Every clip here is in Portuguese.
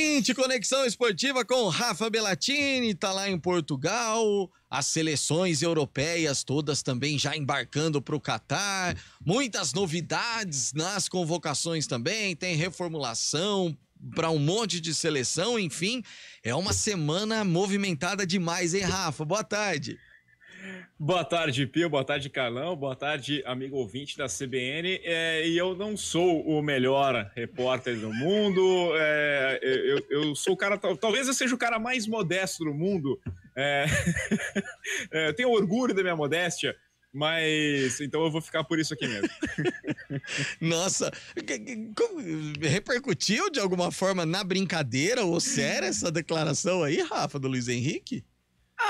Pinte, conexão esportiva com Rafa Bellatini, tá lá em Portugal. As seleções europeias todas também já embarcando para o Catar. Muitas novidades nas convocações também, tem reformulação, para um monte de seleção, enfim, é uma semana movimentada demais, hein, Rafa? Boa tarde. Boa tarde, Pio. Boa tarde, Carlão. Boa tarde, amigo ouvinte da CBN. É, e eu não sou o melhor repórter do mundo. É, eu, eu, sou o cara. Talvez eu seja o cara mais modesto do mundo. É, é, eu tenho orgulho da minha modéstia. Mas então eu vou ficar por isso aqui mesmo. Nossa, repercutiu de alguma forma na brincadeira ou séria essa declaração aí, Rafa, do Luiz Henrique?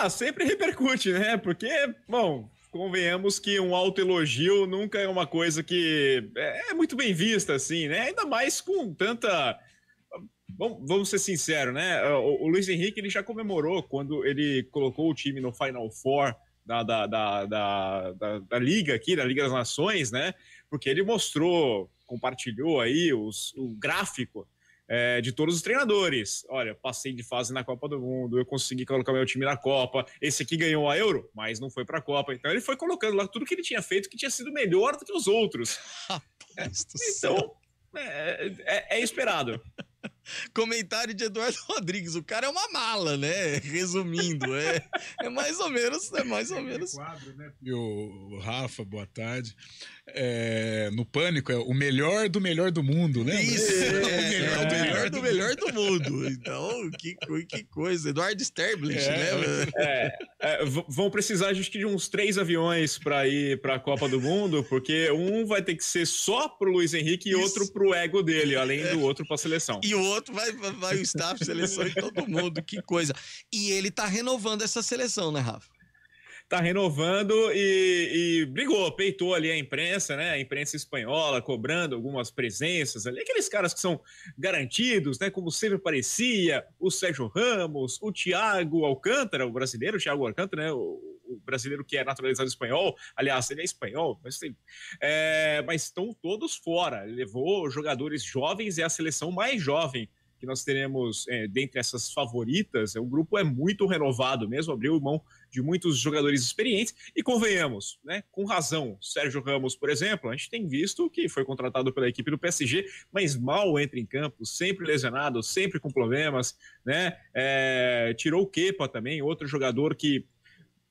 Ah, sempre repercute, né? Porque, bom, convenhamos que um autoelogio nunca é uma coisa que é, é muito bem vista, assim, né? Ainda mais com tanta. Bom, vamos ser sinceros, né? O, o, Luiz Henrique ele já comemorou quando ele colocou o time no Final Four da, da, da, da, da, da Liga aqui, da Liga das Nações, né? Porque ele mostrou, compartilhou aí os, o gráfico é, de todos os treinadores. Olha, passei de fase na Copa do Mundo, eu consegui colocar meu time na Copa, esse aqui ganhou a Euro, mas não foi para a Copa. Então ele foi colocando lá tudo que ele tinha feito que tinha sido melhor do que os outros. Rapaz é, então, é, é, é esperado. Comentário de Eduardo Rodrigues. O cara é uma mala, né? Resumindo, é, é mais ou menos, é mais ou menos. E né, o Rafa, boa tarde. É, no pânico é o melhor do melhor do mundo, né? Isso. É, o melhor, é, o melhor do é, é. melhor do mundo. Então, que, que coisa. Eduardo Sterblich, é. né? vão precisar acho que de uns três aviões para ir para a Copa do Mundo, porque um vai ter que ser só pro Luiz Henrique e Isso. outro pro ego dele, além do outro para a seleção. E o outro, vai, vai o staff, seleção e todo mundo, que coisa. E ele tá renovando essa seleção, né, Rafa? Tá renovando e, e brigou, peitou ali a imprensa, né? A imprensa espanhola cobrando algumas presenças ali. Aqueles caras que são garantidos, né? Como sempre parecia, o Sérgio Ramos, o Thiago Alcântara, o brasileiro, o Thiago Alcântara, né? O, o brasileiro que é naturalizado espanhol, aliás, ele é espanhol, mas, é, mas estão todos fora. Ele levou jogadores jovens, é a seleção mais jovem que nós teremos é, dentre essas favoritas, é, o grupo é muito renovado mesmo, abriu mão de muitos jogadores experientes e convenhamos, né, com razão, Sérgio Ramos, por exemplo, a gente tem visto que foi contratado pela equipe do PSG, mas mal entra em campo, sempre lesionado, sempre com problemas, né, é, tirou o Kepa também, outro jogador que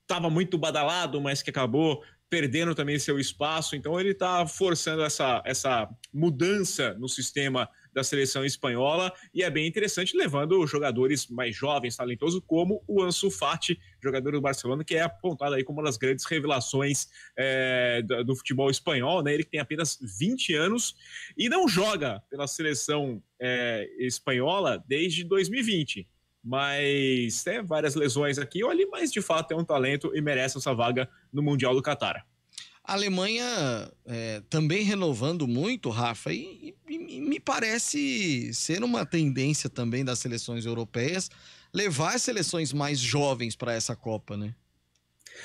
estava muito badalado, mas que acabou perdendo também seu espaço. Então ele está forçando essa, essa mudança no sistema da seleção espanhola e é bem interessante levando jogadores mais jovens, talentosos, como o Ansu Fati, jogador do Barcelona, que é apontado aí como uma das grandes revelações é, do, futebol espanhol, né? Ele que tem apenas 20 anos e não joga pela seleção é, espanhola desde 2020 mas tem né, várias lesões aqui. Olha, mas de fato é um talento e merece essa vaga no Mundial do Catar. A Alemanha é, também renovando muito, Rafa, e, e, e, me parece ser uma tendência também das seleções europeias levar as seleções mais jovens para essa Copa, né?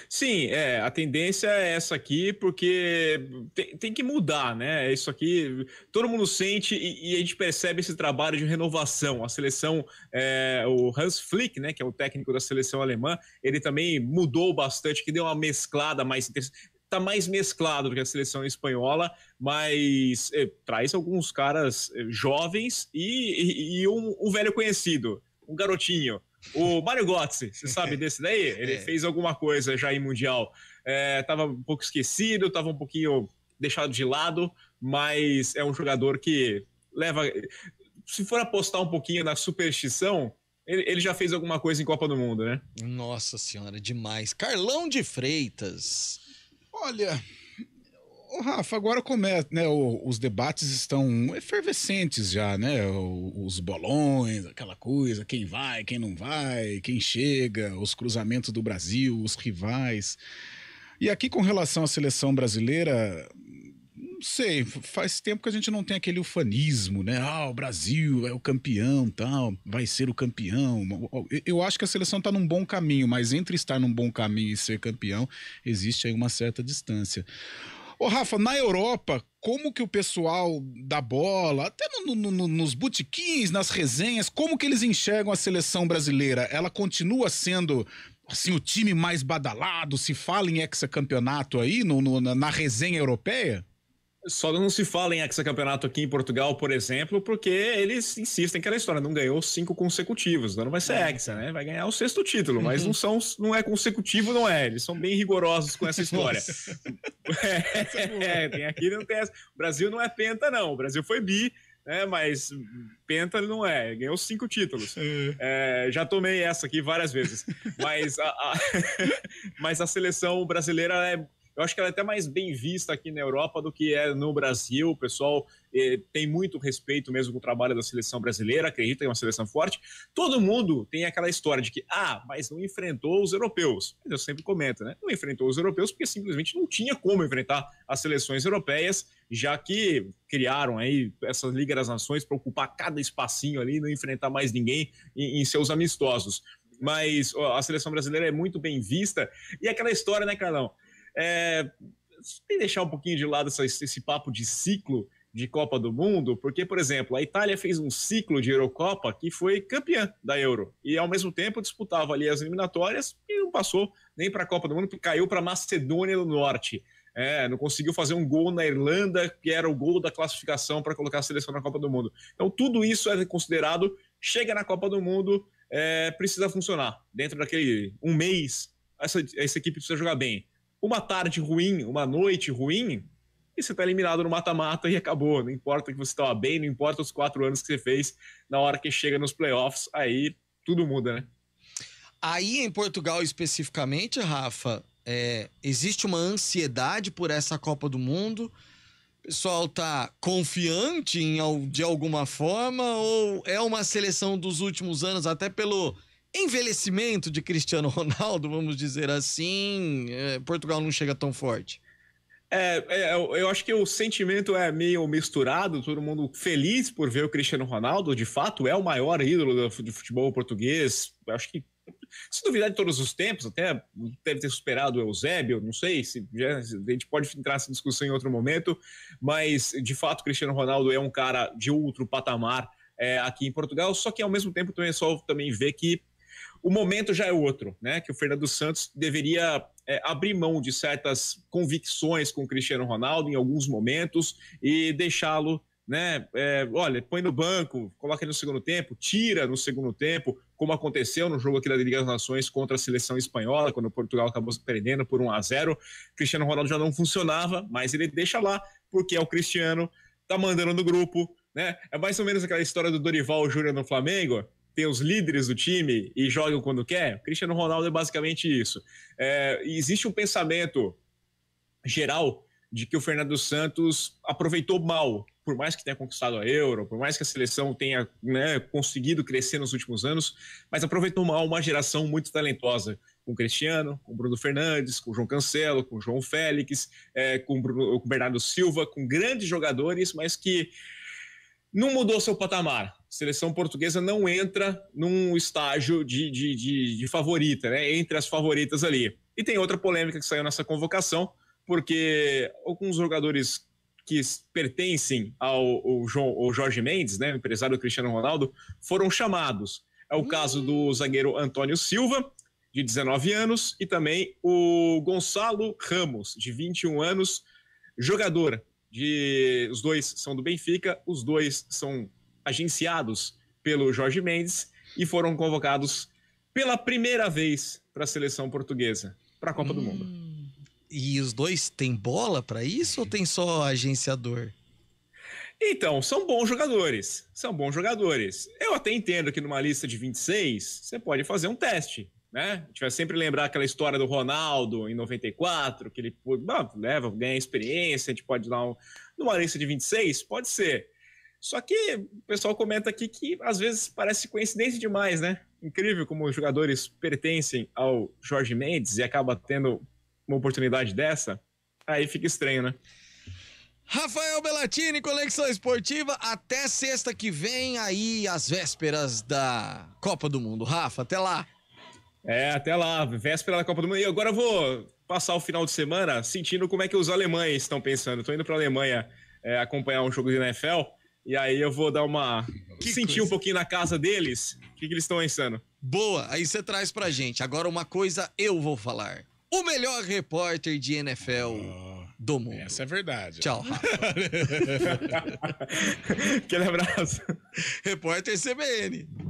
Sim, é, a tendência é essa aqui, porque tem, tem que mudar, né? É isso aqui, todo mundo sente e, e, a gente percebe esse trabalho de renovação. A seleção, é, o Hans Flick, né, que é o técnico da seleção alemã, ele também mudou bastante, que deu uma mesclada mais tá mais mesclado que a seleção espanhola, mas é, traz alguns caras é, jovens e, e, e um, um, velho conhecido, um garotinho. O Mário Götze, você sabe desse daí? Ele é. fez alguma coisa já em Mundial. É, tava um pouco esquecido, tava um pouquinho deixado de lado, mas é um jogador que leva. Se for apostar um pouquinho na superstição, ele, já fez alguma coisa em Copa do Mundo, né? Nossa Senhora, demais. Carlão de Freitas. Olha, o Rafa, agora começa, é, né? os debates estão efervescentes já, né? os bolões, aquela coisa, quem vai, quem não vai, quem chega, os cruzamentos do Brasil, os rivais. E aqui com relação à seleção brasileira, não sei, faz tempo que a gente não tem aquele ufanismo, né? Ah, o Brasil é o campeão, tal, vai ser o campeão. Eu acho que a seleção está num bom caminho, mas entre estar num bom caminho e ser campeão, existe aí uma certa distância. Ô, Rafa, na Europa, como que o pessoal da bola, até no, no, no, nos botequins, nas resenhas, como que eles enxergam a seleção brasileira? Ela continua sendo assim o time mais badalado? Se fala em hexacampeonato aí no, na, na resenha europeia? Só não se fala em campeonato aqui em Portugal, por exemplo, porque eles insistem que a história não ganhou cinco consecutivos, né? não vai ser é. hexa, né? Vai ganhar o sexto título, mas uhum. não são, não é consecutivo, não é. Eles são bem rigorosos com essa história. é, é, tem aqui, não tem essa. O Brasil não é penta, não. O Brasil foi bi, né? Mas penta não é. Ganhou cinco títulos. É. é, já tomei essa aqui várias vezes, mas a, a mas a seleção brasileira é eu acho que ela é até mais bem vista aqui na Europa do que é no Brasil. O pessoal eh, tem muito respeito mesmo com o trabalho da seleção brasileira, acredita que é uma seleção forte. Todo mundo tem aquela história de que, ah, mas não enfrentou os europeus. eu sempre comento, né? Não enfrentou os europeus porque simplesmente não tinha como enfrentar as seleções europeias, já que criaram aí essas Liga das Nações para ocupar cada espacinho ali, não enfrentar mais ninguém em, em seus amistosos mas ó, a seleção brasileira é muito bem vista. E aquela história, né, Carlão? É, deixar um pouquinho de lado essa, esse papo de ciclo de Copa do Mundo, porque, por exemplo, a Itália fez um ciclo de Eurocopa que foi campeã da Euro e, ao mesmo tempo, disputava ali as eliminatórias e não passou nem para a Copa do Mundo, porque caiu para Macedônia do Norte. É, não conseguiu fazer um gol na Irlanda, que era o gol da classificação para colocar a seleção na Copa do Mundo. Então, tudo isso é considerado, chega na Copa do Mundo, é, precisa funcionar. Dentro daquele um mês, essa, essa equipe precisa jogar bem uma tarde ruim, uma noite ruim, e você tá eliminado no mata-mata e acabou. Não importa que você estava tá, bem, não importa os quatro anos que você fez, na hora que chega nos playoffs, aí tudo muda, né? Aí em Portugal especificamente, Rafa, é, existe uma ansiedade por essa Copa do Mundo. O pessoal tá confiante em, de alguma forma ou é uma seleção dos últimos anos, até pelo envelhecimento de Cristiano Ronaldo, vamos dizer assim, é, Portugal não chega tão forte. É, é, é eu acho que o sentimento é meio misturado, todo mundo feliz por ver o Cristiano Ronaldo, de fato é o maior ídolo do futebol português, acho que se duvidar de todos os tempos, até deve ter superado o Eusébio, não sei, se já, a gente pode entrar essa discussão em outro momento, mas de fato Cristiano Ronaldo é um cara de outro patamar é, aqui em Portugal, só que ao mesmo tempo também é só também vê que o momento já é outro, né? Que o Fernando Santos deveria é, abrir mão de certas convicções com o Cristiano Ronaldo em alguns momentos e deixá-lo, né? É, olha, põe no banco, coloca ele no segundo tempo, tira no segundo tempo, como aconteceu no jogo aqui da Liga das Nações contra a seleção espanhola, quando o Portugal acabou perdendo por 1 a 0 Cristiano Ronaldo já não funcionava, mas ele deixa lá, porque é o Cristiano, tá mandando no grupo. Né? É mais ou menos aquela história do Dorival Júnior no Flamengo, tem os líderes do time e jogam quando quer. O Cristiano Ronaldo é basicamente isso. É, existe um pensamento geral de que o Fernando Santos aproveitou mal, por mais que tenha conquistado a Euro, por mais que a seleção tenha né, conseguido crescer nos últimos anos, mas aproveitou mal uma geração muito talentosa, com o Cristiano, com o Bruno Fernandes, com o João Cancelo, com o João Félix, é, com, o Bruno, com o Bernardo Silva, com grandes jogadores, mas que não mudou seu patamar, seleção portuguesa não entra num estágio de, de, de, de, favorita, né? Entre as favoritas ali. E tem outra polêmica que saiu nessa convocação, porque alguns jogadores que pertencem ao, ao, João, ao Jorge Mendes, né, empresário Cristiano Ronaldo, foram chamados. É o caso do hum. zagueiro Antônio Silva, de 19 anos, e também o Gonçalo Ramos, de 21 anos, jogador de. Os dois são do Benfica, os dois são agenciados pelo Jorge Mendes e foram convocados pela primeira vez para a seleção portuguesa, para a Copa hum. do Mundo. Hum. E os dois têm bola para isso ou tem só agenciador? Então, são bons jogadores. São bons jogadores. Eu até entendo que numa lista de 26, você pode fazer um teste, né? A gente vai sempre lembrar aquela história do Ronaldo em 94, que ele ah, leva, ganha experiência, a gente pode dar um. Numa lista de 26, pode ser. Só que o pessoal comenta aqui que às vezes parece coincidência demais, né? Incrível como os jogadores pertencem ao Jorge Mendes e acaba tendo uma oportunidade dessa. Aí fica estranho, né? Rafael Bellatini, Conexão Esportiva, até sexta que vem, aí às vésperas da Copa do Mundo. Rafa, até lá. É, até lá, véspera da Copa do Mundo. E agora eu vou passar o final de semana sentindo como é que os alemães estão pensando. Estou indo para a Alemanha é, acompanhar um jogo de NFL. E aí eu vou dar uma. Que sentir coisa. um pouquinho na casa deles. O que, que eles estão pensando? Boa, aí você traz pra gente. Agora uma coisa eu vou falar. O melhor repórter de NFL. Oh ah, do mundo. Essa é verdade. Tchau, Aquele abraço. Repórter CBN.